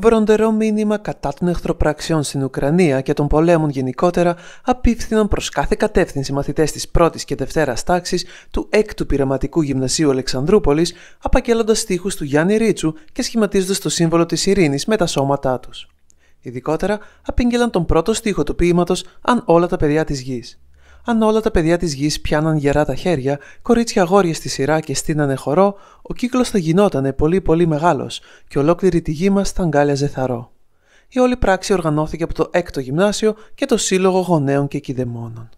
βροντερό μήνυμα κατά των εχθροπραξιών στην Ουκρανία και των πολέμων γενικότερα απίφθηναν προς κάθε κατεύθυνση μαθητές της πρώτης και δευτέρας τάξης του 6ου Πειραματικού Γυμνασίου Αλεξανδρούπολης, απαγγέλλοντας στίχους του Γιάννη Ρίτσου και σχηματίζοντας το σύμβολο της ειρήνης με τα σώματά τους. Ειδικότερα, απήγγελαν τον πρώτο στίχο του ποίηματος Αν όλα τα παιδιά της γης αν όλα τα παιδιά της γης πιάναν γερά τα χέρια, κορίτσια αγόρια στη σειρά και στείνανε χορό, ο κύκλος θα γινότανε πολύ πολύ μεγάλος και ολόκληρη τη γη μας θα αγκάλιαζε θαρό. Η όλη πράξη οργανώθηκε από το έκτο γυμνάσιο και το σύλλογο γονέων και κηδεμόνων.